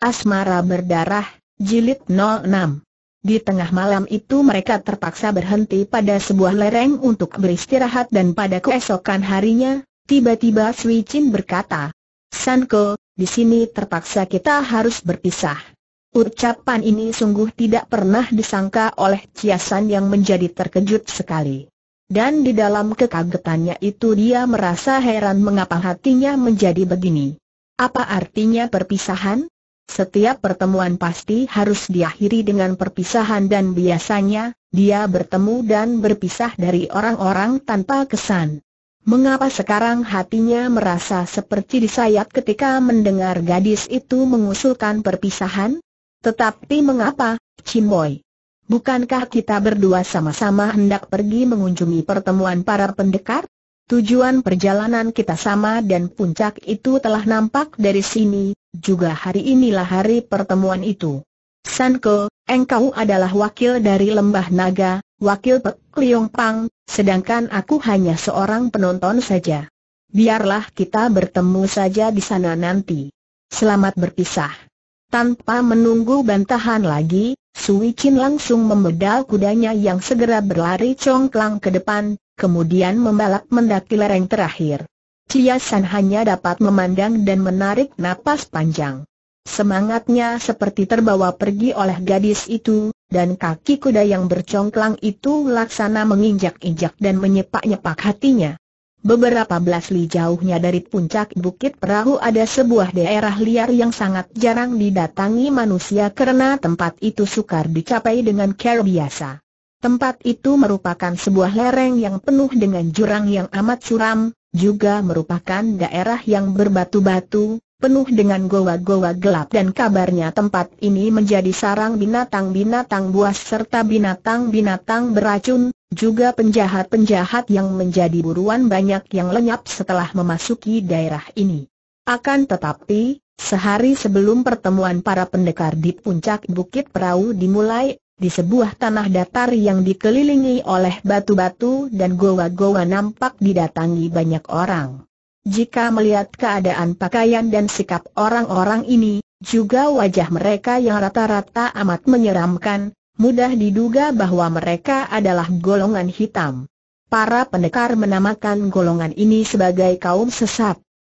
Asmara Berdarah, Jilid 06 Di tengah malam itu mereka terpaksa berhenti pada sebuah lereng untuk beristirahat dan pada keesokan harinya, tiba-tiba Sui Chin berkata, Sanko, di sini terpaksa kita harus berpisah. Ucapan ini sungguh tidak pernah disangka oleh Chia San yang menjadi terkejut sekali. Dan di dalam kekagetannya itu dia merasa heran mengapa hatinya menjadi begini. Apa artinya perpisahan? Setiap pertemuan pasti harus diakhiri dengan perpisahan dan biasanya, dia bertemu dan berpisah dari orang-orang tanpa kesan. Mengapa sekarang hatinya merasa seperti disayat ketika mendengar gadis itu mengusulkan perpisahan? Tetapi mengapa, Cimboy? Bukankah kita berdua sama-sama hendak pergi mengunjungi pertemuan para pendekar? Tujuan perjalanan kita sama dan puncak itu telah nampak dari sini, juga hari inilah hari pertemuan itu. Sanko, engkau adalah wakil dari Lembah Naga, wakil Pek Liong Pang, sedangkan aku hanya seorang penonton saja. Biarlah kita bertemu saja di sana nanti. Selamat berpisah. Tanpa menunggu bantahan lagi, Sui Chin langsung membedal kudanya yang segera berlari congklang ke depan, kemudian membalap mendaki lereng terakhir. Chia San hanya dapat memandang dan menarik napas panjang. Semangatnya seperti terbawa pergi oleh gadis itu, dan kaki kuda yang bercongklang itu laksana menginjak-injak dan menyepak-nyepak hatinya. Beberapa belas li jauhnya dari puncak bukit perahu ada sebuah daerah liar yang sangat jarang didatangi manusia karena tempat itu sukar dicapai dengan cara biasa. Tempat itu merupakan sebuah lereng yang penuh dengan jurang yang amat suram, juga merupakan daerah yang berbatu-batu, penuh dengan goa-goa gelap dan kabarnya tempat ini menjadi sarang binatang-binatang buas serta binatang-binatang beracun, juga penjahat-penjahat yang menjadi buruan banyak yang lenyap setelah memasuki daerah ini. Akan tetapi, Sehari sebelum pertemuan para pendekar di puncak Bukit Perahu dimulai, di sebuah tanah datar yang dikelilingi oleh batu-batu dan goa-goa nampak didatangi banyak orang. Jika melihat keadaan pakaian dan sikap orang-orang ini, juga wajah mereka yang rata-rata amat menyeramkan, mudah diduga bahwa mereka adalah golongan hitam. Para pendekar menamakan golongan ini sebagai kaum sesat.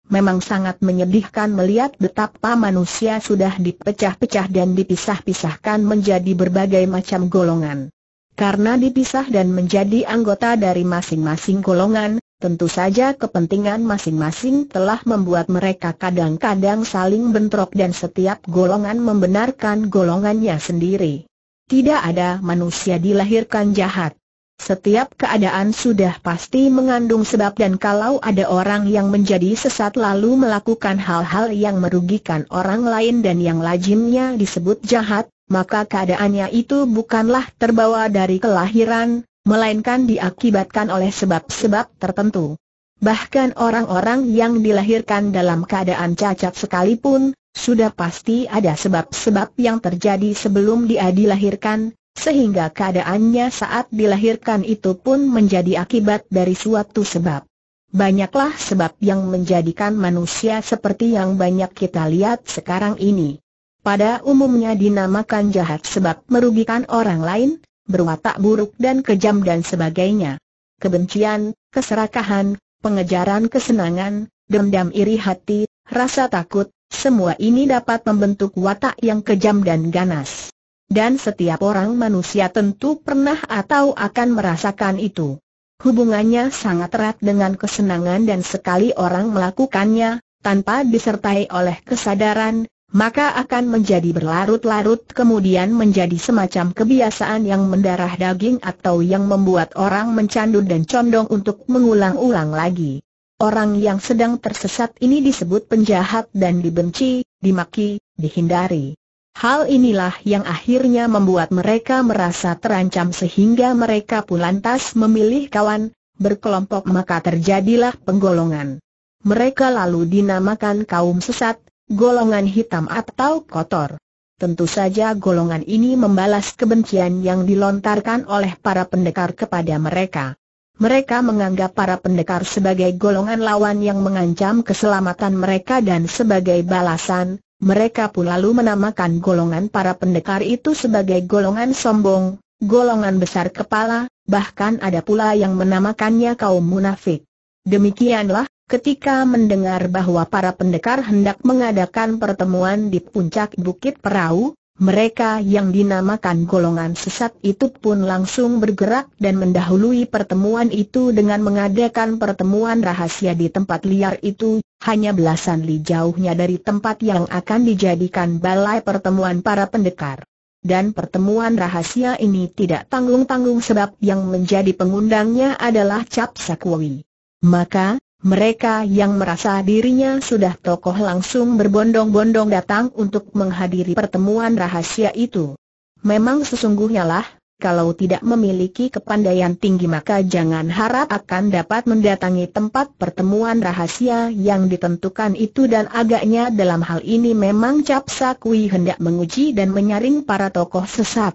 Memang sangat menyedihkan melihat betapa manusia sudah dipecah-pecah dan dipisah-pisahkan menjadi berbagai macam golongan. Karena dipisah dan menjadi anggota dari masing-masing golongan, tentu saja kepentingan masing-masing telah membuat mereka kadang-kadang saling bentrok dan setiap golongan membenarkan golongannya sendiri. Tidak ada manusia dilahirkan jahat. Setiap keadaan sudah pasti mengandung sebab dan kalau ada orang yang menjadi sesat lalu melakukan hal-hal yang merugikan orang lain dan yang lazimnya disebut jahat, maka keadaannya itu bukanlah terbawa dari kelahiran, melainkan diakibatkan oleh sebab-sebab tertentu. Bahkan orang-orang yang dilahirkan dalam keadaan cacat sekalipun, sudah pasti ada sebab-sebab yang terjadi sebelum dia dilahirkan, sehingga keadaannya saat dilahirkan itu pun menjadi akibat dari suatu sebab. Banyaklah sebab yang menjadikan manusia seperti yang banyak kita lihat sekarang ini. Pada umumnya dinamakan jahat sebab merugikan orang lain, berwatak buruk dan kejam dan sebagainya. Kebencian, keserakahan, pengejaran kesenangan, dendam iri hati, rasa takut, semua ini dapat membentuk watak yang kejam dan ganas. Dan setiap orang manusia tentu pernah atau akan merasakan itu. Hubungannya sangat erat dengan kesenangan dan sekali orang melakukannya, tanpa disertai oleh kesadaran, maka akan menjadi berlarut-larut kemudian menjadi semacam kebiasaan yang mendarah daging atau yang membuat orang mencandu dan condong untuk mengulang-ulang lagi. Orang yang sedang tersesat ini disebut penjahat dan dibenci, dimaki, dihindari. Hal inilah yang akhirnya membuat mereka merasa terancam sehingga mereka pun lantas memilih kawan, berkelompok maka terjadilah penggolongan. Mereka lalu dinamakan kaum sesat, golongan hitam atau kotor. Tentu saja golongan ini membalas kebencian yang dilontarkan oleh para pendekar kepada mereka. Mereka menganggap para pendekar sebagai golongan lawan yang mengancam keselamatan mereka dan sebagai balasan, mereka pun lalu menamakan golongan para pendekar itu sebagai golongan sombong, golongan besar kepala, bahkan ada pula yang menamakannya kaum munafik. Demikianlah, ketika mendengar bahwa para pendekar hendak mengadakan pertemuan di puncak Bukit Perahu, mereka yang dinamakan golongan sesat itu pun langsung bergerak dan mendahului pertemuan itu dengan mengadakan pertemuan rahasia di tempat liar itu, hanya belasan li jauhnya dari tempat yang akan dijadikan balai pertemuan para pendekar. Dan pertemuan rahasia ini tidak tanggung-tanggung sebab yang menjadi pengundangnya adalah Cap Sakwawi. Maka, mereka yang merasa dirinya sudah tokoh langsung berbondong-bondong datang untuk menghadiri pertemuan rahasia itu. Memang sesungguhnya lah, kalau tidak memiliki kepandaian tinggi maka jangan harap akan dapat mendatangi tempat pertemuan rahasia yang ditentukan itu dan agaknya dalam hal ini memang Capsa Kui hendak menguji dan menyaring para tokoh sesat.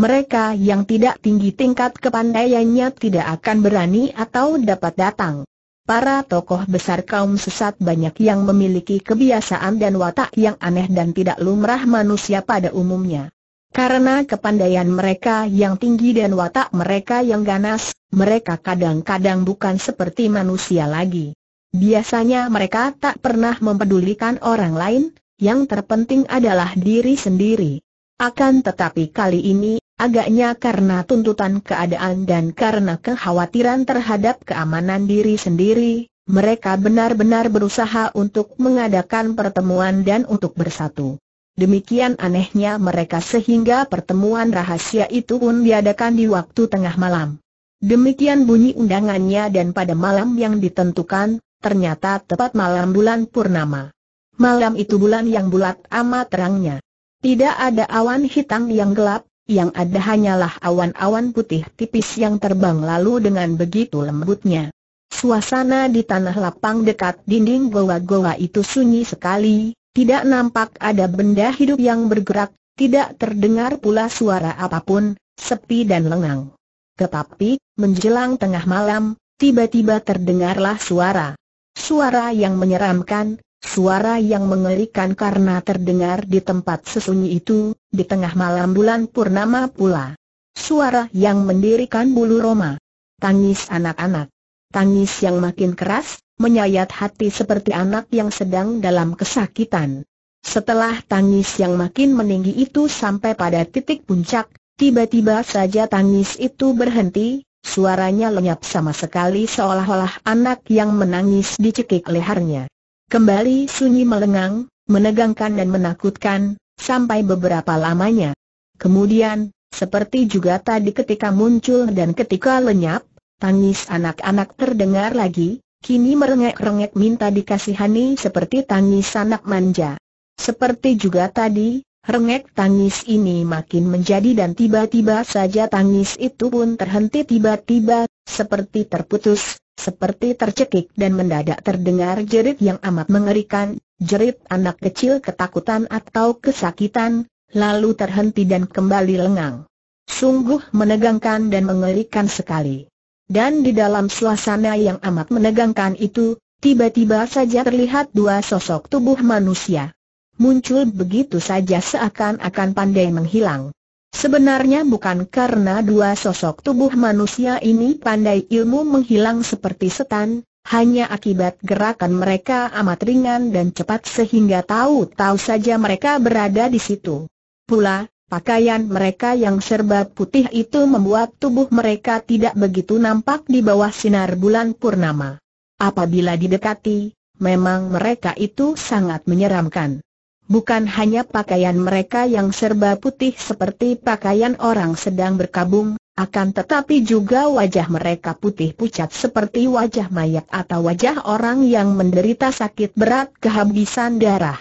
Mereka yang tidak tinggi tingkat kepandaiannya tidak akan berani atau dapat datang. Para tokoh besar kaum sesat banyak yang memiliki kebiasaan dan watak yang aneh dan tidak lumrah manusia pada umumnya. Karena kepandaian mereka yang tinggi dan watak mereka yang ganas, mereka kadang-kadang bukan seperti manusia lagi. Biasanya mereka tak pernah mempedulikan orang lain, yang terpenting adalah diri sendiri. Akan tetapi kali ini Agaknya karena tuntutan keadaan dan karena kekhawatiran terhadap keamanan diri sendiri, mereka benar-benar berusaha untuk mengadakan pertemuan dan untuk bersatu. Demikian anehnya mereka sehingga pertemuan rahasia itu pun diadakan di waktu tengah malam. Demikian bunyi undangannya dan pada malam yang ditentukan, ternyata tepat malam bulan purnama. Malam itu bulan yang bulat amat terangnya. Tidak ada awan hitam yang gelap, yang ada hanyalah awan-awan putih tipis yang terbang lalu dengan begitu lembutnya. Suasana di tanah lapang dekat dinding goa-goa itu sunyi sekali, tidak nampak ada benda hidup yang bergerak, tidak terdengar pula suara apapun, sepi dan lengang. Tetapi, menjelang tengah malam, tiba-tiba terdengarlah suara. Suara yang menyeramkan, Suara yang mengerikan karena terdengar di tempat sesunyi itu, di tengah malam bulan purnama pula. Suara yang mendirikan bulu roma. Tangis anak-anak. Tangis yang makin keras, menyayat hati seperti anak yang sedang dalam kesakitan. Setelah tangis yang makin meninggi itu sampai pada titik puncak, tiba-tiba saja tangis itu berhenti, suaranya lenyap sama sekali seolah-olah anak yang menangis dicekik lehernya. Kembali sunyi melengang, menegangkan dan menakutkan, sampai beberapa lamanya. Kemudian, seperti juga tadi ketika muncul dan ketika lenyap, tangis anak-anak terdengar lagi, kini merengek-rengek minta dikasihani seperti tangis anak manja. Seperti juga tadi, rengek tangis ini makin menjadi dan tiba-tiba saja tangis itu pun terhenti tiba-tiba, seperti terputus, seperti tercekik dan mendadak terdengar jerit yang amat mengerikan, jerit anak kecil ketakutan atau kesakitan, lalu terhenti dan kembali lengang. Sungguh menegangkan dan mengerikan sekali. Dan di dalam suasana yang amat menegangkan itu, tiba-tiba saja terlihat dua sosok tubuh manusia. Muncul begitu saja seakan-akan pandai menghilang. Sebenarnya bukan karena dua sosok tubuh manusia ini pandai ilmu menghilang seperti setan, hanya akibat gerakan mereka amat ringan dan cepat sehingga tahu-tahu saja mereka berada di situ. Pula, pakaian mereka yang serba putih itu membuat tubuh mereka tidak begitu nampak di bawah sinar bulan purnama. Apabila didekati, memang mereka itu sangat menyeramkan. Bukan hanya pakaian mereka yang serba putih seperti pakaian orang sedang berkabung, akan tetapi juga wajah mereka putih pucat seperti wajah mayat atau wajah orang yang menderita sakit berat kehabisan darah.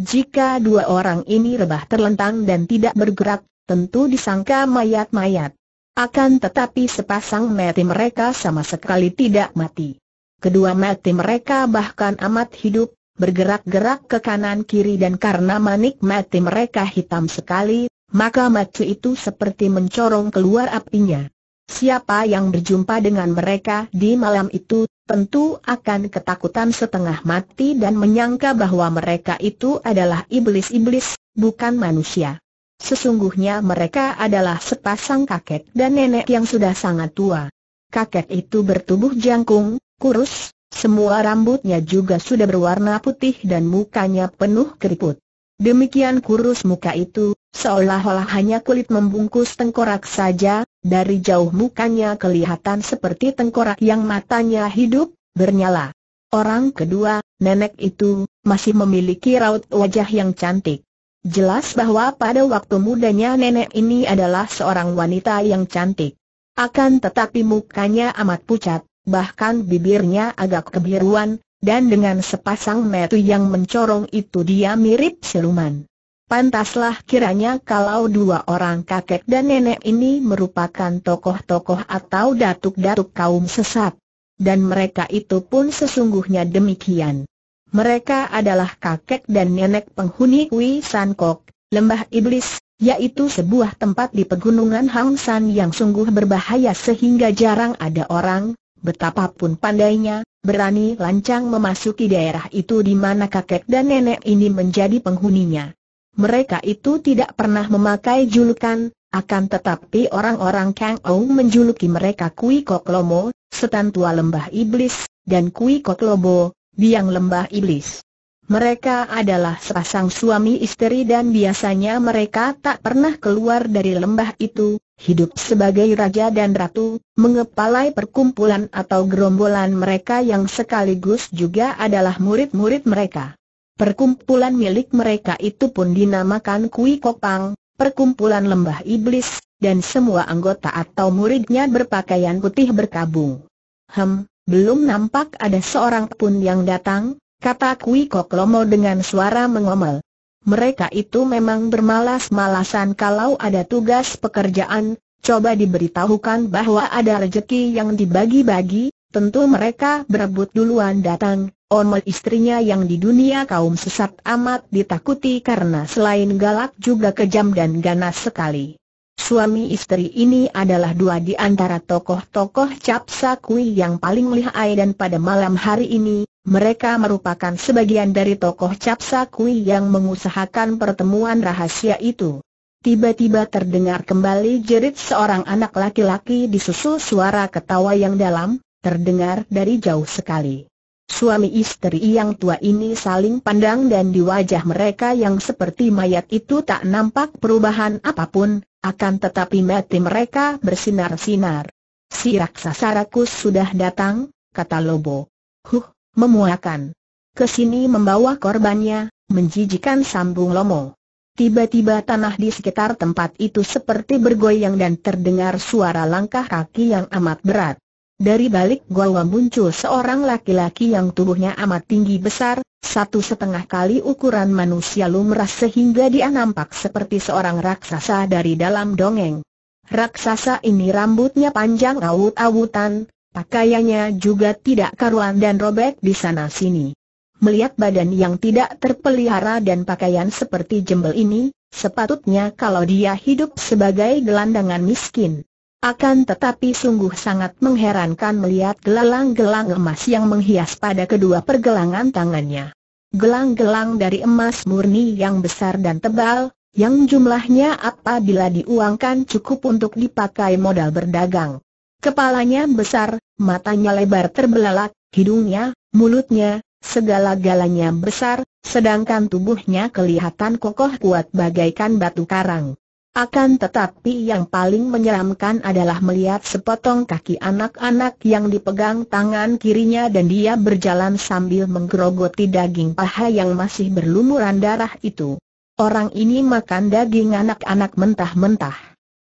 Jika dua orang ini rebah terlentang dan tidak bergerak, tentu disangka mayat-mayat. Akan tetapi sepasang mati mereka sama sekali tidak mati. Kedua mati mereka bahkan amat hidup, bergerak-gerak ke kanan-kiri dan karena manik mati mereka hitam sekali, maka mati itu seperti mencorong keluar apinya. Siapa yang berjumpa dengan mereka di malam itu, tentu akan ketakutan setengah mati dan menyangka bahwa mereka itu adalah iblis-iblis, bukan manusia. Sesungguhnya mereka adalah sepasang kakek dan nenek yang sudah sangat tua. Kakek itu bertubuh jangkung, kurus, semua rambutnya juga sudah berwarna putih dan mukanya penuh keriput. Demikian kurus muka itu, seolah-olah hanya kulit membungkus tengkorak saja, dari jauh mukanya kelihatan seperti tengkorak yang matanya hidup, bernyala. Orang kedua, nenek itu, masih memiliki raut wajah yang cantik. Jelas bahwa pada waktu mudanya nenek ini adalah seorang wanita yang cantik. Akan tetapi mukanya amat pucat, bahkan bibirnya agak kebiruan, dan dengan sepasang metu yang mencorong itu dia mirip siluman. Pantaslah kiranya kalau dua orang kakek dan nenek ini merupakan tokoh-tokoh atau datuk-datuk kaum sesat. Dan mereka itu pun sesungguhnya demikian. Mereka adalah kakek dan nenek penghuni Kui San Kok, Lembah Iblis, yaitu sebuah tempat di pegunungan Hang San yang sungguh berbahaya sehingga jarang ada orang, betapapun pandainya, berani lancang memasuki daerah itu di mana kakek dan nenek ini menjadi penghuninya. Mereka itu tidak pernah memakai julukan, akan tetapi orang-orang Kang Ou menjuluki mereka Kui Kok Koklomo, setan tua lembah iblis, dan Kui Kok Koklobo, biang lembah iblis. Mereka adalah sepasang suami istri dan biasanya mereka tak pernah keluar dari lembah itu, hidup sebagai raja dan ratu, mengepalai perkumpulan atau gerombolan mereka yang sekaligus juga adalah murid-murid mereka. Perkumpulan milik mereka itu pun dinamakan Kui Kopang, perkumpulan lembah iblis, dan semua anggota atau muridnya berpakaian putih berkabung. Hem, belum nampak ada seorang pun yang datang, kata Kui Koklomo dengan suara mengomel mereka itu memang bermalas-malasan kalau ada tugas pekerjaan, coba diberitahukan bahwa ada rejeki yang dibagi-bagi, tentu mereka berebut duluan datang. Omel istrinya yang di dunia kaum sesat amat ditakuti karena selain galak juga kejam dan ganas sekali. Suami istri ini adalah dua di antara tokoh-tokoh capsa kui yang paling lihai dan pada malam hari ini, mereka merupakan sebagian dari tokoh capsa kui yang mengusahakan pertemuan rahasia itu. Tiba-tiba terdengar kembali jerit seorang anak laki laki disusul suara ketawa yang dalam, terdengar dari jauh sekali. Suami istri yang tua ini saling pandang dan di wajah mereka yang seperti mayat itu tak nampak perubahan apapun, akan tetapi mati mereka bersinar-sinar. Si raksasa rakus sudah datang, kata Lobo. Huh, memuakan. Kesini membawa korbannya, menjijikan sambung Lomo. Tiba-tiba tanah di sekitar tempat itu seperti bergoyang dan terdengar suara langkah kaki yang amat berat. Dari balik gua muncul seorang laki-laki yang tubuhnya amat tinggi besar, satu setengah kali ukuran manusia lumrah sehingga dia nampak seperti seorang raksasa dari dalam dongeng. Raksasa ini rambutnya panjang awut-awutan, pakaiannya juga tidak karuan dan robek di sana-sini. Melihat badan yang tidak terpelihara dan pakaian seperti jembel ini, Sepatutnya kalau dia hidup sebagai gelandangan miskin. Akan tetapi sungguh sangat mengherankan melihat gelang gelang emas yang menghias pada kedua pergelangan tangannya. Gelang-gelang dari emas murni yang besar dan tebal, yang jumlahnya apabila diuangkan cukup untuk dipakai modal berdagang. Kepalanya besar, matanya lebar terbelalak, hidungnya, mulutnya, segala-galanya besar, sedangkan tubuhnya kelihatan kokoh kuat bagaikan batu karang. Akan tetapi yang paling menyeramkan adalah melihat sepotong kaki anak-anak yang dipegang tangan kirinya dan dia berjalan sambil menggerogoti daging paha yang masih berlumuran darah itu. Orang ini makan daging anak-anak mentah-mentah.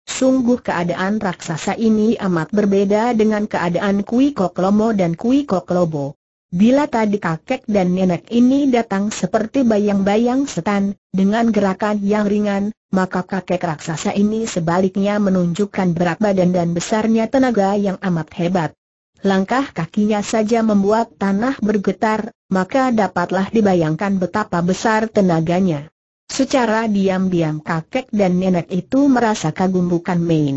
Sungguh keadaan raksasa ini amat berbeda dengan keadaan Kui Koklomo dan Kui Koklobo. Bila tadi kakek dan nenek ini datang seperti bayang-bayang setan, dengan gerakan yang ringan, maka kakek raksasa ini sebaliknya menunjukkan berat badan dan besarnya tenaga yang amat hebat. Langkah kakinya saja membuat tanah bergetar, maka dapatlah dibayangkan betapa besar tenaganya. Secara diam-diam kakek dan nenek itu merasa kagum bukan main.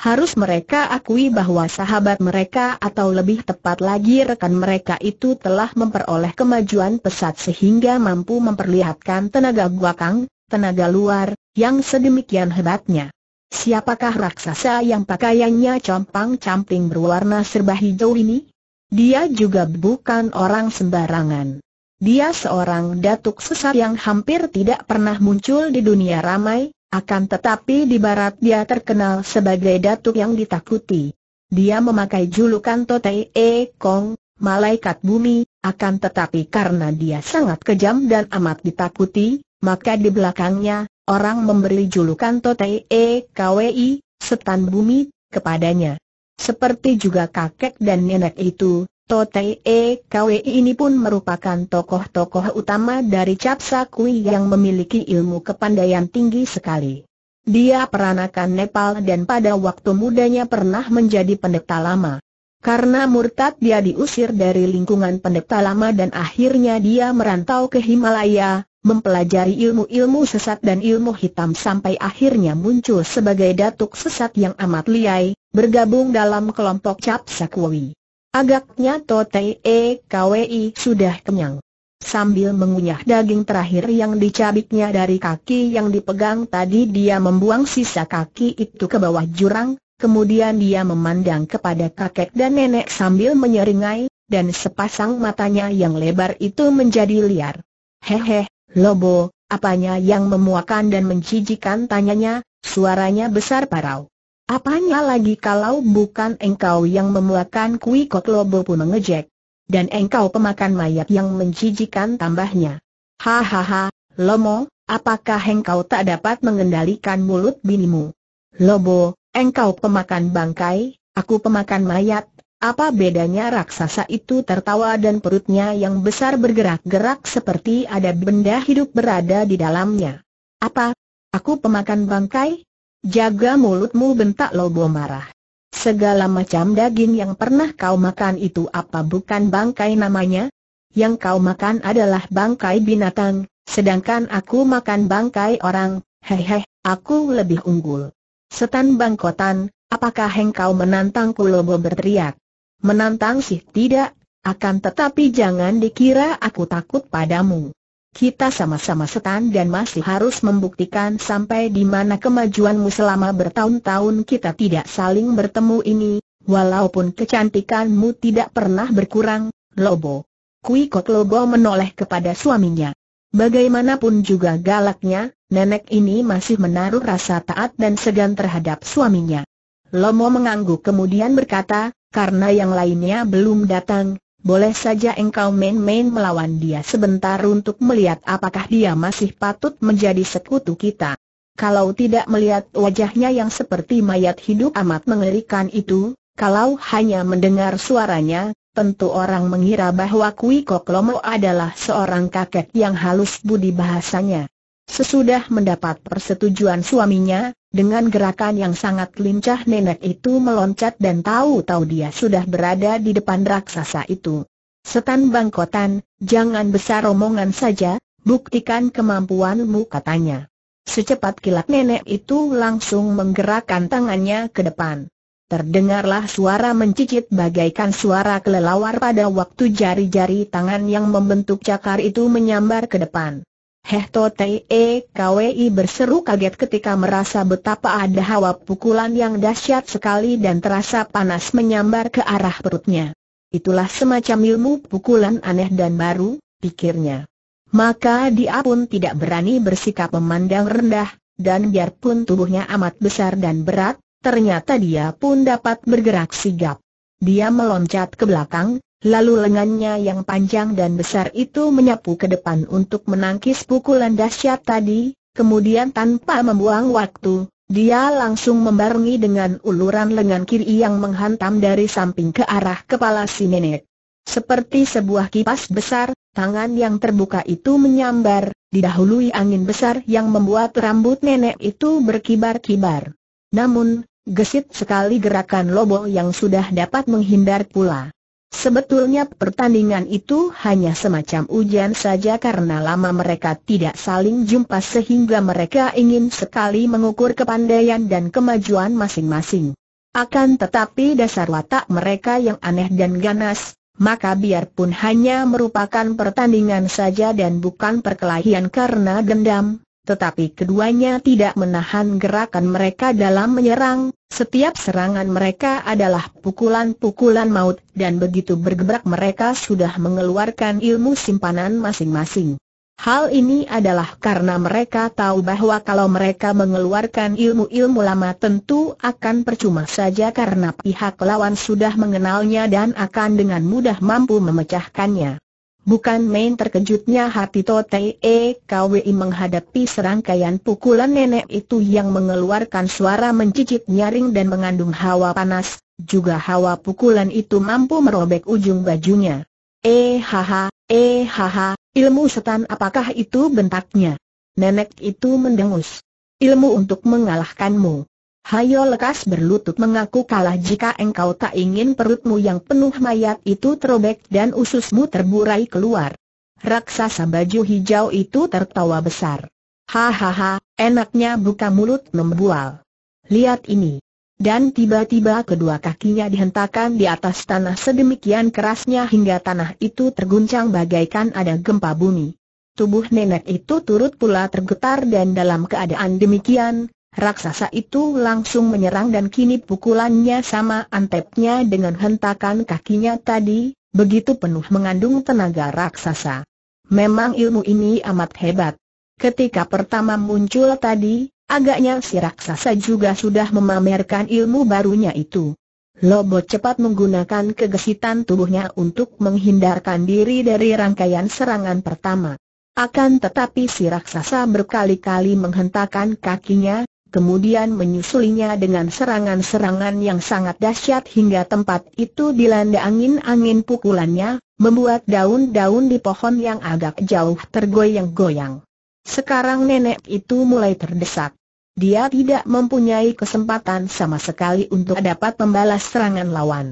Harus mereka akui bahwa sahabat mereka atau lebih tepat lagi rekan mereka itu telah memperoleh kemajuan pesat sehingga mampu memperlihatkan tenaga guakang, tenaga luar, yang sedemikian hebatnya. Siapakah raksasa yang pakaiannya compang-camping berwarna serba hijau ini? Dia juga bukan orang sembarangan. Dia seorang datuk sesat yang hampir tidak pernah muncul di dunia ramai, akan tetapi di barat dia terkenal sebagai datuk yang ditakuti. Dia memakai julukan Totei E Kong, malaikat bumi, akan tetapi karena dia sangat kejam dan amat ditakuti, maka di belakangnya, orang memberi julukan Totei e Kwi, setan bumi, kepadanya. Seperti juga kakek dan nenek itu, Totei e Kwi ini pun merupakan tokoh-tokoh utama dari Capsa Kui yang memiliki ilmu kepandaian tinggi sekali. Dia peranakan Nepal dan pada waktu mudanya pernah menjadi pendeta lama. Karena murtad dia diusir dari lingkungan pendeta lama dan akhirnya dia merantau ke Himalaya, mempelajari ilmu-ilmu sesat dan ilmu hitam sampai akhirnya muncul sebagai datuk sesat yang amat liai, bergabung dalam kelompok Cap Sakwawi. Agaknya Tote E. KWI sudah kenyang. Sambil mengunyah daging terakhir yang dicabiknya dari kaki yang dipegang tadi dia membuang sisa kaki itu ke bawah jurang, kemudian dia memandang kepada kakek dan nenek sambil menyeringai, dan sepasang matanya yang lebar itu menjadi liar. Hehe, Lobo, apanya yang memuakan dan mencijikan tanyanya, suaranya besar parau. Apanya lagi kalau bukan engkau yang memuakan kuikot lobo pun mengejek. Dan engkau pemakan mayat yang mencijikan tambahnya. Hahaha, Lomo, apakah engkau tak dapat mengendalikan mulut binimu? Lobo, engkau pemakan bangkai, aku pemakan mayat, apa bedanya raksasa itu tertawa dan perutnya yang besar bergerak-gerak seperti ada benda hidup berada di dalamnya. Apa? Aku pemakan bangkai? Jaga mulutmu bentak Lobo marah. Segala macam daging yang pernah kau makan itu apa bukan bangkai namanya? Yang kau makan adalah bangkai binatang, sedangkan aku makan bangkai orang, hehe, aku lebih unggul. Setan bangkotan, apakah engkau menantangku Lobo berteriak? Menantang sih tidak, akan tetapi jangan dikira aku takut padamu. Kita sama-sama setan dan masih harus membuktikan sampai di mana kemajuanmu selama bertahun-tahun kita tidak saling bertemu ini, walaupun kecantikanmu tidak pernah berkurang, Lobo. Kui kok Lobo menoleh kepada suaminya. Bagaimanapun juga galaknya, nenek ini masih menaruh rasa taat dan segan terhadap suaminya. Lomo mengangguk kemudian berkata, karena yang lainnya belum datang, boleh saja engkau main-main melawan dia sebentar untuk melihat apakah dia masih patut menjadi sekutu kita. Kalau tidak melihat wajahnya yang seperti mayat hidup amat mengerikan itu, kalau hanya mendengar suaranya, tentu orang mengira bahwa Kui Kok adalah seorang kakek yang halus budi bahasanya. Sesudah mendapat persetujuan suaminya, dengan gerakan yang sangat lincah nenek itu meloncat dan tahu-tahu dia sudah berada di depan raksasa itu. Setan bangkotan, jangan besar omongan saja, buktikan kemampuanmu katanya. Secepat kilat nenek itu langsung menggerakkan tangannya ke depan. Terdengarlah suara mencicit bagaikan suara kelelawar pada waktu jari-jari tangan yang membentuk cakar itu menyambar ke depan. Hehto Tei Kwi berseru kaget ketika merasa betapa ada hawa pukulan yang dahsyat sekali dan terasa panas menyambar ke arah perutnya. Itulah semacam ilmu pukulan aneh dan baru, pikirnya. Maka dia pun tidak berani bersikap memandang rendah, dan biarpun tubuhnya amat besar dan berat, ternyata dia pun dapat bergerak sigap. Dia meloncat ke belakang, Lalu lengannya yang panjang dan besar itu menyapu ke depan untuk menangkis pukulan dahsyat tadi, kemudian tanpa membuang waktu, dia langsung membarengi dengan uluran lengan kiri yang menghantam dari samping ke arah kepala si nenek. Seperti sebuah kipas besar, tangan yang terbuka itu menyambar, didahului angin besar yang membuat rambut nenek itu berkibar-kibar. Namun, gesit sekali gerakan lobo yang sudah dapat menghindar pula. Sebetulnya pertandingan itu hanya semacam ujian saja karena lama mereka tidak saling jumpa sehingga mereka ingin sekali mengukur kepandaian dan kemajuan masing-masing. Akan tetapi dasar watak mereka yang aneh dan ganas, maka biarpun hanya merupakan pertandingan saja dan bukan perkelahian karena dendam, tetapi keduanya tidak menahan gerakan mereka dalam menyerang, setiap serangan mereka adalah pukulan-pukulan maut dan begitu bergebrak mereka sudah mengeluarkan ilmu simpanan masing-masing. Hal ini adalah karena mereka tahu bahwa kalau mereka mengeluarkan ilmu-ilmu lama tentu akan percuma saja karena pihak lawan sudah mengenalnya dan akan dengan mudah mampu memecahkannya. Bukan main terkejutnya hati Totei e, KWI menghadapi serangkaian pukulan nenek itu yang mengeluarkan suara mencicit nyaring dan mengandung hawa panas, juga hawa pukulan itu mampu merobek ujung bajunya. Eh haha, eh haha, ilmu setan apakah itu bentaknya? Nenek itu mendengus. Ilmu untuk mengalahkanmu. Hayo lekas berlutut mengaku kalah jika engkau tak ingin perutmu yang penuh mayat itu terobek dan ususmu terburai keluar. Raksasa baju hijau itu tertawa besar. Hahaha, enaknya buka mulut membual. Lihat ini. Dan tiba-tiba kedua kakinya dihentakkan di atas tanah sedemikian kerasnya hingga tanah itu terguncang bagaikan ada gempa bumi. Tubuh nenek itu turut pula tergetar dan dalam keadaan demikian, Raksasa itu langsung menyerang dan kini pukulannya sama antepnya dengan hentakan kakinya tadi, begitu penuh mengandung tenaga raksasa. Memang ilmu ini amat hebat. Ketika pertama muncul tadi, agaknya si raksasa juga sudah memamerkan ilmu barunya itu. Lobo cepat menggunakan kegesitan tubuhnya untuk menghindarkan diri dari rangkaian serangan pertama. Akan tetapi si raksasa berkali-kali menghentakkan kakinya, kemudian menyusulinya dengan serangan-serangan yang sangat dahsyat hingga tempat itu dilanda angin-angin pukulannya, membuat daun-daun di pohon yang agak jauh tergoyang-goyang. Sekarang nenek itu mulai terdesak. Dia tidak mempunyai kesempatan sama sekali untuk dapat membalas serangan lawan.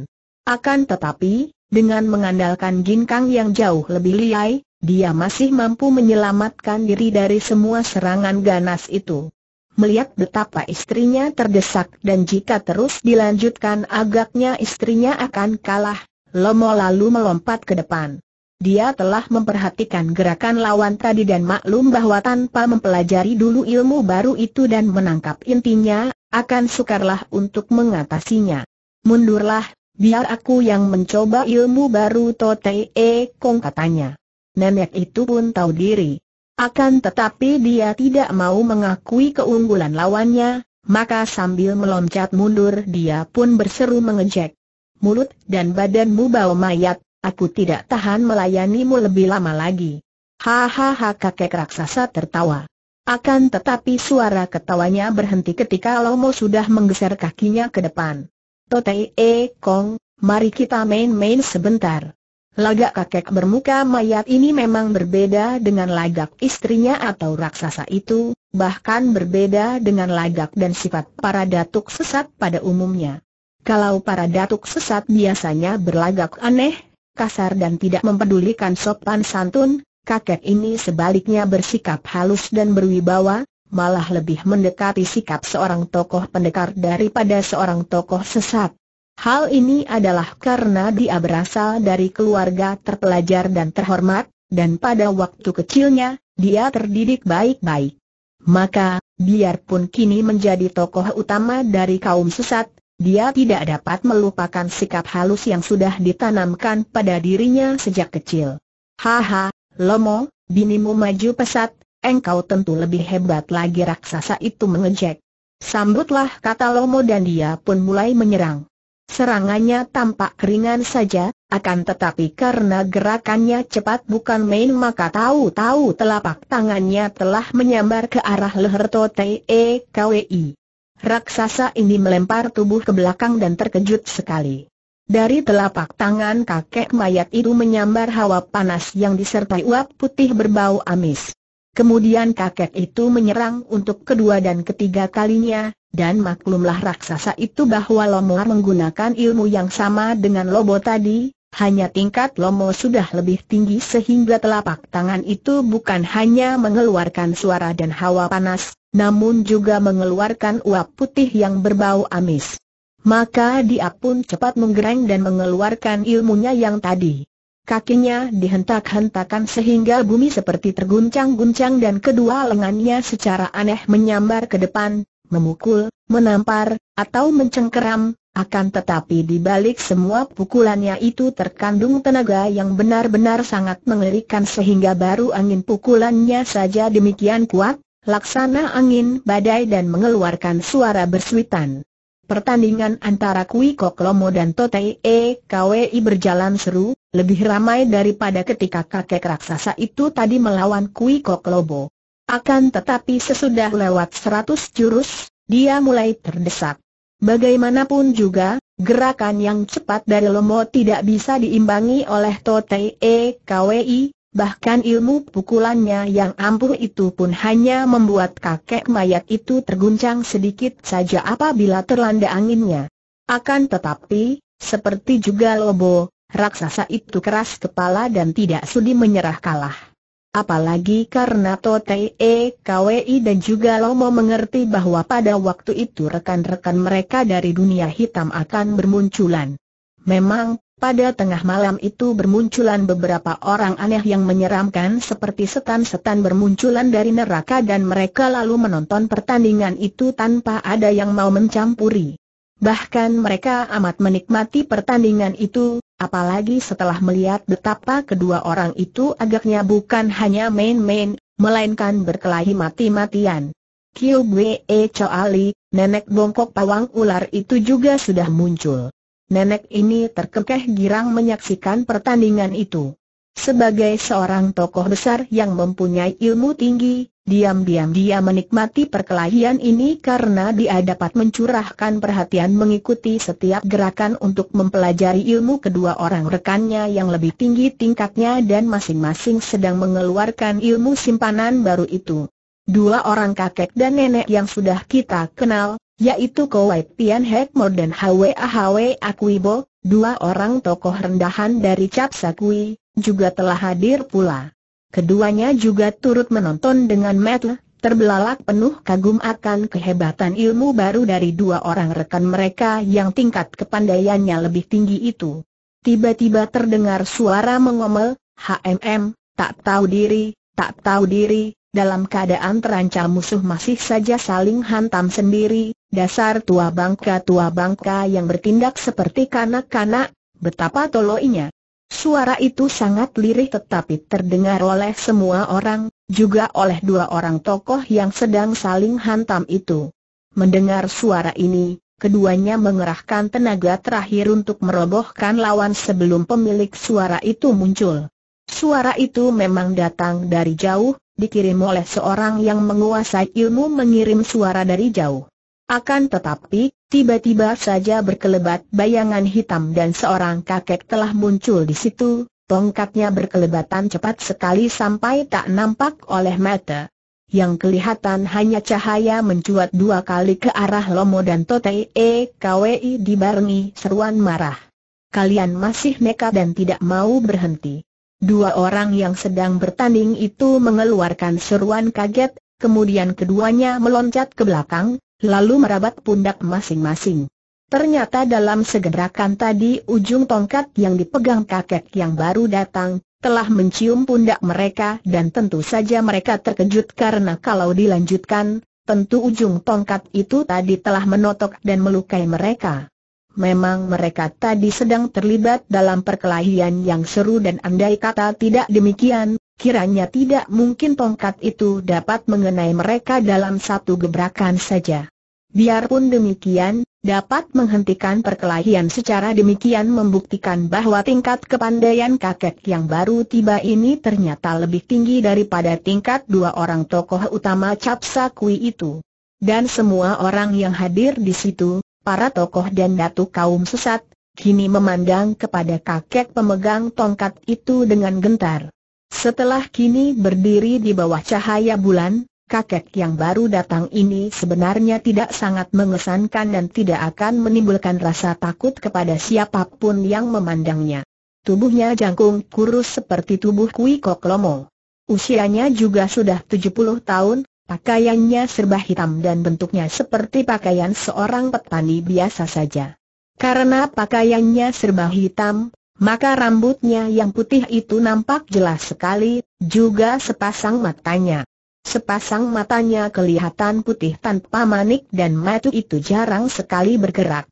Akan tetapi, dengan mengandalkan ginkang yang jauh lebih liai, dia masih mampu menyelamatkan diri dari semua serangan ganas itu melihat betapa istrinya terdesak dan jika terus dilanjutkan agaknya istrinya akan kalah, Lomo lalu melompat ke depan. Dia telah memperhatikan gerakan lawan tadi dan maklum bahwa tanpa mempelajari dulu ilmu baru itu dan menangkap intinya, akan sukarlah untuk mengatasinya. Mundurlah, biar aku yang mencoba ilmu baru Tote e, Kong katanya. Nenek itu pun tahu diri. Akan tetapi dia tidak mau mengakui keunggulan lawannya, maka sambil meloncat mundur dia pun berseru mengejek. Mulut dan badanmu bau mayat, aku tidak tahan melayanimu lebih lama lagi. Hahaha kakek raksasa tertawa. Akan tetapi suara ketawanya berhenti ketika Lomo sudah menggeser kakinya ke depan. Totei E Kong, mari kita main-main sebentar. Lagak kakek bermuka mayat ini memang berbeda dengan lagak istrinya atau raksasa itu, bahkan berbeda dengan lagak dan sifat para datuk sesat pada umumnya. Kalau para datuk sesat biasanya berlagak aneh, kasar dan tidak mempedulikan sopan santun, kakek ini sebaliknya bersikap halus dan berwibawa, malah lebih mendekati sikap seorang tokoh pendekar daripada seorang tokoh sesat. Hal ini adalah karena dia berasal dari keluarga terpelajar dan terhormat, dan pada waktu kecilnya, dia terdidik baik-baik. Maka, biarpun kini menjadi tokoh utama dari kaum sesat, dia tidak dapat melupakan sikap halus yang sudah ditanamkan pada dirinya sejak kecil. Haha, Lomo, binimu maju pesat, engkau tentu lebih hebat lagi raksasa itu mengejek. Sambutlah kata Lomo dan dia pun mulai menyerang. Serangannya tampak ringan saja, akan tetapi karena gerakannya cepat bukan main maka tahu-tahu telapak tangannya telah menyambar ke arah leher Tote Kwi. Raksasa ini melempar tubuh ke belakang dan terkejut sekali. Dari telapak tangan kakek mayat itu menyambar hawa panas yang disertai uap putih berbau amis. Kemudian kakek itu menyerang untuk kedua dan ketiga kalinya, dan maklumlah raksasa itu bahwa Lomo menggunakan ilmu yang sama dengan Lobo tadi, hanya tingkat Lomo sudah lebih tinggi sehingga telapak tangan itu bukan hanya mengeluarkan suara dan hawa panas, namun juga mengeluarkan uap putih yang berbau amis. Maka dia pun cepat menggereng dan mengeluarkan ilmunya yang tadi. Kakinya dihentak-hentakan sehingga bumi seperti terguncang-guncang dan kedua lengannya secara aneh menyambar ke depan, memukul, menampar, atau mencengkeram, akan tetapi di balik semua pukulannya itu terkandung tenaga yang benar-benar sangat mengerikan sehingga baru angin pukulannya saja demikian kuat, laksana angin badai dan mengeluarkan suara bersuitan. Pertandingan antara Kui Kok Lomo dan Totei E KWI berjalan seru, lebih ramai daripada ketika kakek raksasa itu tadi melawan Kui Kok Lomo. Akan tetapi sesudah lewat seratus jurus, dia mulai terdesak. Bagaimanapun juga, gerakan yang cepat dari Lomo tidak bisa diimbangi oleh Totei E KWI, Bahkan ilmu pukulannya yang ampuh itu pun hanya membuat kakek mayat itu terguncang sedikit saja apabila terlanda anginnya. Akan tetapi, seperti juga Lobo, raksasa itu keras kepala dan tidak sudi menyerah kalah. Apalagi karena Tote KWI dan juga Lomo mengerti bahwa pada waktu itu rekan-rekan mereka dari dunia hitam akan bermunculan. Memang, pada tengah malam itu bermunculan beberapa orang aneh yang menyeramkan seperti setan-setan bermunculan dari neraka dan mereka lalu menonton pertandingan itu tanpa ada yang mau mencampuri. Bahkan mereka amat menikmati pertandingan itu, apalagi setelah melihat betapa kedua orang itu agaknya bukan hanya main-main, melainkan berkelahi mati-matian. Kiu Bwe Choali, nenek bongkok pawang ular itu juga sudah muncul nenek ini terkekeh girang menyaksikan pertandingan itu. Sebagai seorang tokoh besar yang mempunyai ilmu tinggi, diam-diam dia menikmati perkelahian ini karena dia dapat mencurahkan perhatian mengikuti setiap gerakan untuk mempelajari ilmu kedua orang rekannya yang lebih tinggi tingkatnya dan masing-masing sedang mengeluarkan ilmu simpanan baru itu dua orang kakek dan nenek yang sudah kita kenal, yaitu Kowai Pian dan Hwe Ahwe Akuibo, ah dua orang tokoh rendahan dari Cap juga telah hadir pula. Keduanya juga turut menonton dengan metel, terbelalak penuh kagum akan kehebatan ilmu baru dari dua orang rekan mereka yang tingkat kepandaiannya lebih tinggi itu. Tiba-tiba terdengar suara mengomel, HMM, tak tahu diri, tak tahu diri, dalam keadaan terancam musuh masih saja saling hantam sendiri, dasar tua bangka-tua bangka yang bertindak seperti kanak-kanak, betapa toloinya. Suara itu sangat lirih tetapi terdengar oleh semua orang, juga oleh dua orang tokoh yang sedang saling hantam itu. Mendengar suara ini, keduanya mengerahkan tenaga terakhir untuk merobohkan lawan sebelum pemilik suara itu muncul. Suara itu memang datang dari jauh, dikirim oleh seorang yang menguasai ilmu mengirim suara dari jauh. Akan tetapi, tiba-tiba saja berkelebat bayangan hitam dan seorang kakek telah muncul di situ, tongkatnya berkelebatan cepat sekali sampai tak nampak oleh mata. Yang kelihatan hanya cahaya mencuat dua kali ke arah Lomo dan Totei e KWI dibarengi seruan marah. Kalian masih nekat dan tidak mau berhenti. Dua orang yang sedang bertanding itu mengeluarkan seruan kaget, kemudian keduanya meloncat ke belakang, lalu merabat pundak masing-masing. Ternyata dalam segerakan tadi ujung tongkat yang dipegang kakek yang baru datang, telah mencium pundak mereka dan tentu saja mereka terkejut karena kalau dilanjutkan, tentu ujung tongkat itu tadi telah menotok dan melukai mereka memang mereka tadi sedang terlibat dalam perkelahian yang seru dan andai kata tidak demikian, kiranya tidak mungkin tongkat itu dapat mengenai mereka dalam satu gebrakan saja. Biarpun demikian, dapat menghentikan perkelahian secara demikian membuktikan bahwa tingkat kepandaian kakek yang baru tiba ini ternyata lebih tinggi daripada tingkat dua orang tokoh utama Capsa Kui itu. Dan semua orang yang hadir di situ, para tokoh dan datu kaum sesat, kini memandang kepada kakek pemegang tongkat itu dengan gentar. Setelah kini berdiri di bawah cahaya bulan, kakek yang baru datang ini sebenarnya tidak sangat mengesankan dan tidak akan menimbulkan rasa takut kepada siapapun yang memandangnya. Tubuhnya jangkung kurus seperti tubuh Kui Koklomo. Usianya juga sudah 70 tahun, Pakaiannya serba hitam dan bentuknya seperti pakaian seorang petani biasa saja. Karena pakaiannya serba hitam, maka rambutnya yang putih itu nampak jelas sekali, juga sepasang matanya. Sepasang matanya kelihatan putih tanpa manik dan mata itu jarang sekali bergerak.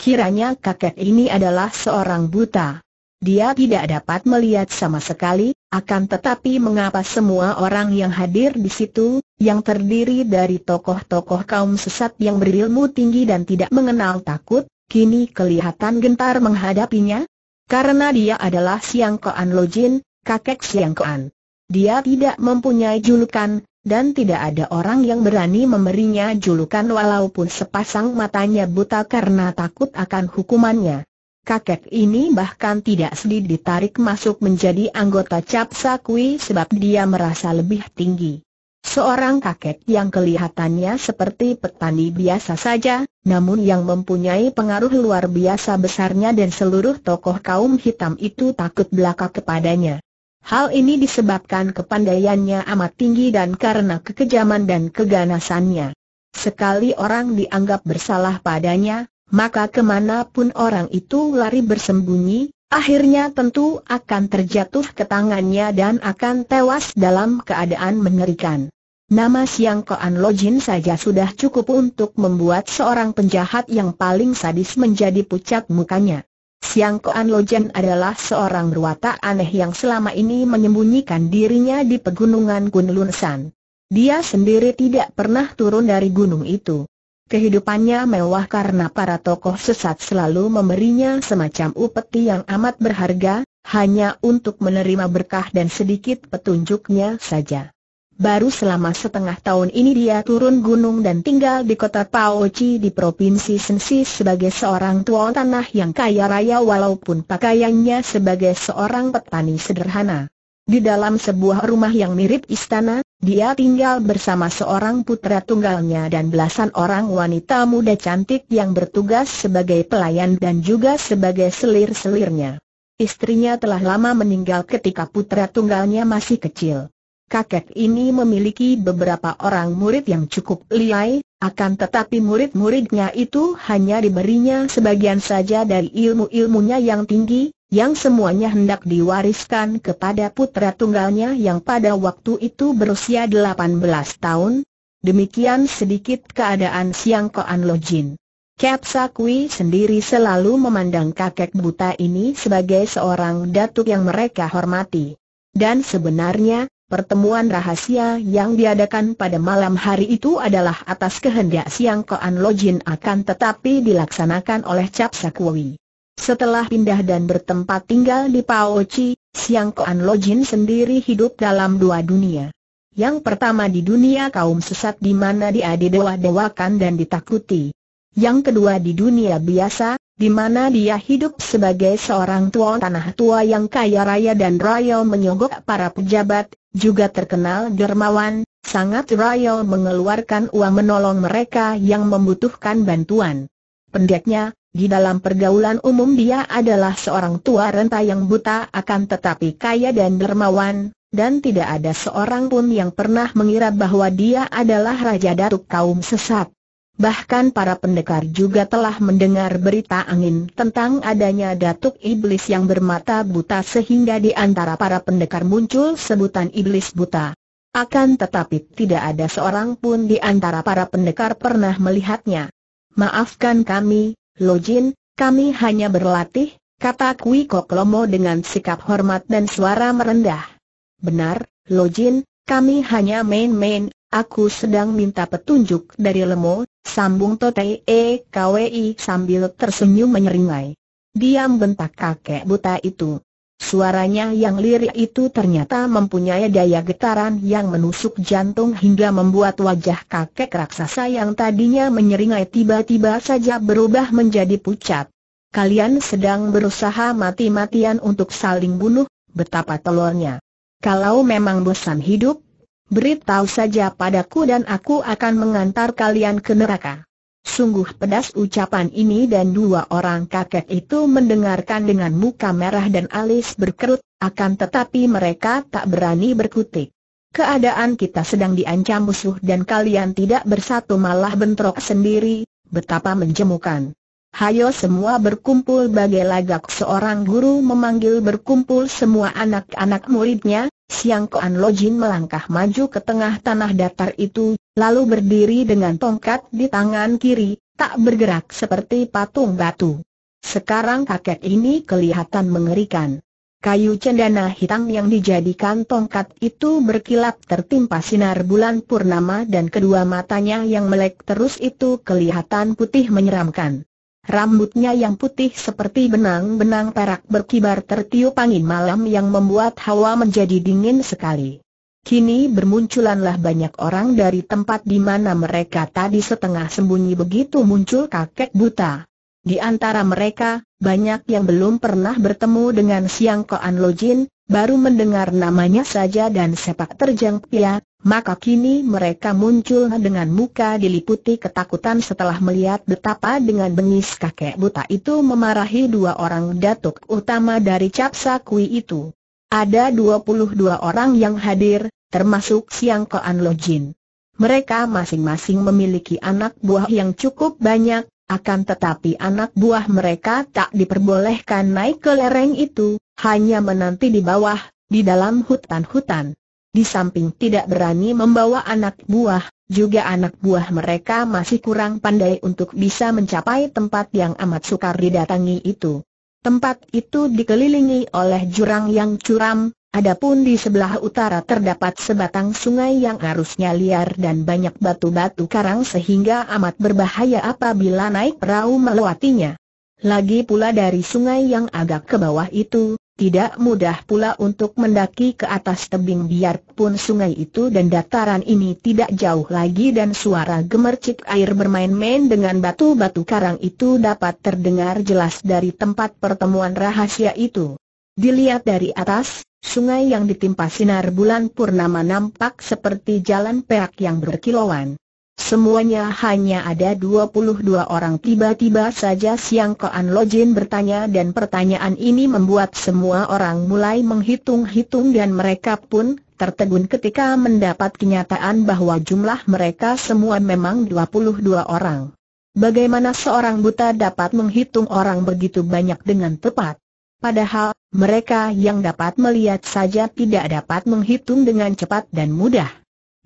Kiranya kakek ini adalah seorang buta. Dia tidak dapat melihat sama sekali, akan tetapi mengapa semua orang yang hadir di situ, yang terdiri dari tokoh-tokoh kaum sesat yang berilmu tinggi dan tidak mengenal takut, kini kelihatan gentar menghadapinya? Karena dia adalah Siang Koan Lojin, kakek Siang Koan. Dia tidak mempunyai julukan, dan tidak ada orang yang berani memberinya julukan walaupun sepasang matanya buta karena takut akan hukumannya kakek ini bahkan tidak sedih ditarik masuk menjadi anggota Capsa Kui sebab dia merasa lebih tinggi. Seorang kakek yang kelihatannya seperti petani biasa saja, namun yang mempunyai pengaruh luar biasa besarnya dan seluruh tokoh kaum hitam itu takut belaka kepadanya. Hal ini disebabkan kepandaiannya amat tinggi dan karena kekejaman dan keganasannya. Sekali orang dianggap bersalah padanya, maka kemanapun orang itu lari bersembunyi, akhirnya tentu akan terjatuh ke tangannya dan akan tewas dalam keadaan mengerikan. Nama Siang Koan Lojin saja sudah cukup untuk membuat seorang penjahat yang paling sadis menjadi pucat mukanya. Siang Koan Lojin adalah seorang berwatak aneh yang selama ini menyembunyikan dirinya di pegunungan Gunlunsan. Dia sendiri tidak pernah turun dari gunung itu. Kehidupannya mewah karena para tokoh sesat selalu memberinya semacam upeti yang amat berharga, hanya untuk menerima berkah dan sedikit petunjuknya saja. Baru selama setengah tahun ini dia turun gunung dan tinggal di kota Paochi di Provinsi Sensi sebagai seorang tuan tanah yang kaya raya walaupun pakaiannya sebagai seorang petani sederhana. Di dalam sebuah rumah yang mirip istana, dia tinggal bersama seorang putra tunggalnya dan belasan orang wanita muda cantik yang bertugas sebagai pelayan dan juga sebagai selir-selirnya. Istrinya telah lama meninggal ketika putra tunggalnya masih kecil. Kakek ini memiliki beberapa orang murid yang cukup liai, akan tetapi murid-muridnya itu hanya diberinya sebagian saja dari ilmu-ilmunya yang tinggi, yang semuanya hendak diwariskan kepada putra tunggalnya yang pada waktu itu berusia 18 tahun. Demikian sedikit keadaan Siang Koan Lo Jin. Kep sendiri selalu memandang kakek buta ini sebagai seorang datuk yang mereka hormati. Dan sebenarnya, pertemuan rahasia yang diadakan pada malam hari itu adalah atas kehendak Siang Koan Jin akan tetapi dilaksanakan oleh Cap Sakui. Setelah pindah dan bertempat tinggal di Paoci, Siang Koan Lojin sendiri hidup dalam dua dunia. Yang pertama di dunia kaum sesat di mana dia didewa-dewakan dan ditakuti. Yang kedua di dunia biasa, di mana dia hidup sebagai seorang tuan tanah tua yang kaya raya dan royal menyogok para pejabat, juga terkenal dermawan, sangat royal mengeluarkan uang menolong mereka yang membutuhkan bantuan. Pendeknya, di dalam pergaulan umum dia adalah seorang tua renta yang buta akan tetapi kaya dan dermawan, dan tidak ada seorang pun yang pernah mengira bahwa dia adalah Raja Datuk kaum sesat. Bahkan para pendekar juga telah mendengar berita angin tentang adanya Datuk Iblis yang bermata buta sehingga di antara para pendekar muncul sebutan Iblis Buta. Akan tetapi tidak ada seorang pun di antara para pendekar pernah melihatnya. Maafkan kami, Lojin, kami hanya berlatih, kata Kui Kok Lomo dengan sikap hormat dan suara merendah. Benar, Lojin, kami hanya main-main, aku sedang minta petunjuk dari Lemo, sambung Totei E KWI sambil tersenyum menyeringai. Diam bentak kakek buta itu. Suaranya yang lirik itu ternyata mempunyai daya getaran yang menusuk jantung hingga membuat wajah kakek raksasa yang tadinya menyeringai tiba-tiba saja berubah menjadi pucat. Kalian sedang berusaha mati-matian untuk saling bunuh, betapa telurnya. Kalau memang bosan hidup, beritahu saja padaku dan aku akan mengantar kalian ke neraka. Sungguh pedas ucapan ini dan dua orang kakek itu mendengarkan dengan muka merah dan alis berkerut, akan tetapi mereka tak berani berkutik. Keadaan kita sedang diancam musuh dan kalian tidak bersatu malah bentrok sendiri, betapa menjemukan. Hayo semua berkumpul bagai lagak seorang guru memanggil berkumpul semua anak-anak muridnya, Siang Koan Lojin melangkah maju ke tengah tanah datar itu, lalu berdiri dengan tongkat di tangan kiri, tak bergerak seperti patung batu. Sekarang kakek ini kelihatan mengerikan. Kayu cendana hitam yang dijadikan tongkat itu berkilap tertimpa sinar bulan purnama dan kedua matanya yang melek terus itu kelihatan putih menyeramkan. Rambutnya yang putih seperti benang-benang perak berkibar tertiup angin malam yang membuat hawa menjadi dingin sekali. Kini bermunculanlah banyak orang dari tempat di mana mereka tadi setengah sembunyi begitu muncul kakek buta. Di antara mereka, banyak yang belum pernah bertemu dengan Siang Koan Lojin, baru mendengar namanya saja dan sepak terjang pia, maka kini mereka muncul dengan muka diliputi ketakutan setelah melihat betapa dengan bengis kakek buta itu memarahi dua orang datuk utama dari Capsa Kui itu. Ada 22 orang yang hadir, termasuk Siang Koan Lojin. Mereka masing-masing memiliki anak buah yang cukup banyak, akan tetapi anak buah mereka tak diperbolehkan naik ke lereng itu, hanya menanti di bawah, di dalam hutan-hutan. Di samping tidak berani membawa anak buah, juga anak buah mereka masih kurang pandai untuk bisa mencapai tempat yang amat sukar didatangi itu. Tempat itu dikelilingi oleh jurang yang curam, adapun di sebelah utara terdapat sebatang sungai yang arusnya liar dan banyak batu-batu karang sehingga amat berbahaya apabila naik perahu melewatinya. Lagi pula dari sungai yang agak ke bawah itu, tidak mudah pula untuk mendaki ke atas tebing biarpun sungai itu dan dataran ini tidak jauh lagi dan suara gemercik air bermain-main dengan batu-batu karang itu dapat terdengar jelas dari tempat pertemuan rahasia itu. Dilihat dari atas, sungai yang ditimpa sinar bulan purnama nampak seperti jalan peak yang berkilauan. Semuanya hanya ada 22 orang tiba-tiba saja Siang Koan Lojin bertanya dan pertanyaan ini membuat semua orang mulai menghitung-hitung dan mereka pun tertegun ketika mendapat kenyataan bahwa jumlah mereka semua memang 22 orang. Bagaimana seorang buta dapat menghitung orang begitu banyak dengan tepat? Padahal, mereka yang dapat melihat saja tidak dapat menghitung dengan cepat dan mudah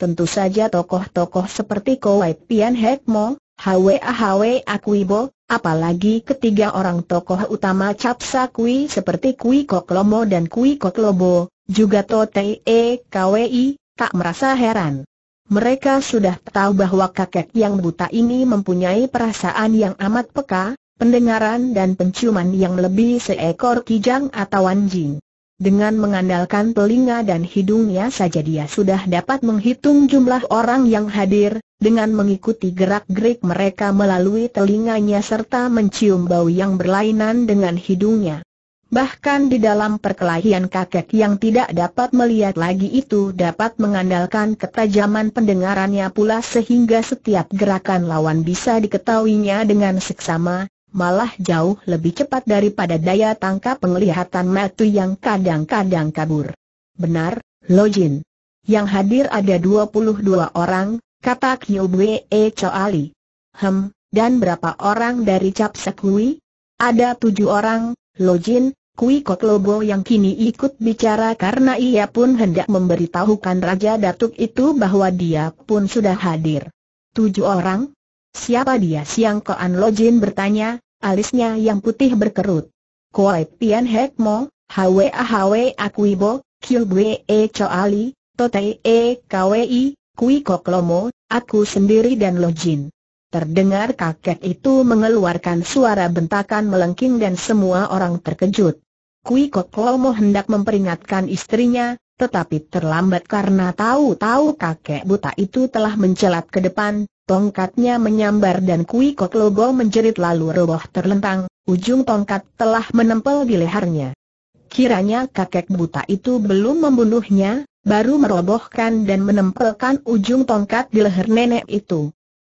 tentu saja tokoh-tokoh seperti Kowai Pian Hek Mo, Hwa Hwa Akuibo, apalagi ketiga orang tokoh utama Capsa Kui seperti Kui Kok Lomo dan Kui Kok Lobo, juga Tote E Kwi, tak merasa heran. Mereka sudah tahu bahwa kakek yang buta ini mempunyai perasaan yang amat peka, pendengaran dan penciuman yang lebih seekor kijang atau anjing. Dengan mengandalkan telinga dan hidungnya saja dia sudah dapat menghitung jumlah orang yang hadir, dengan mengikuti gerak-gerik mereka melalui telinganya serta mencium bau yang berlainan dengan hidungnya. Bahkan di dalam perkelahian kakek yang tidak dapat melihat lagi itu dapat mengandalkan ketajaman pendengarannya pula sehingga setiap gerakan lawan bisa diketahuinya dengan seksama, malah jauh lebih cepat daripada daya tangkap penglihatan Matu yang kadang-kadang kabur. Benar, Lojin. Yang hadir ada 22 orang, kata Kyubwe E. Choali. Hem, dan berapa orang dari Cap Sekui? Ada tujuh orang, Lojin, Kui Lobo yang kini ikut bicara karena ia pun hendak memberitahukan Raja Datuk itu bahwa dia pun sudah hadir. Tujuh orang? Siapa dia Siang Koan Lojin bertanya, alisnya yang putih berkerut. Koi Pian Hek Mo, Hwa Hwa Akuibo, bwe E Ali, Tote E Kwi, Kui Koklomo, aku sendiri dan Lojin. Terdengar kakek itu mengeluarkan suara bentakan melengking dan semua orang terkejut. Kui Koklomo hendak memperingatkan istrinya, tetapi terlambat karena tahu-tahu kakek buta itu telah mencelat ke depan, Tongkatnya menyambar dan Kui Kok Lobo menjerit lalu roboh terlentang, ujung tongkat telah menempel di lehernya. Kiranya kakek buta itu belum membunuhnya, baru merobohkan dan menempelkan ujung tongkat di leher nenek itu.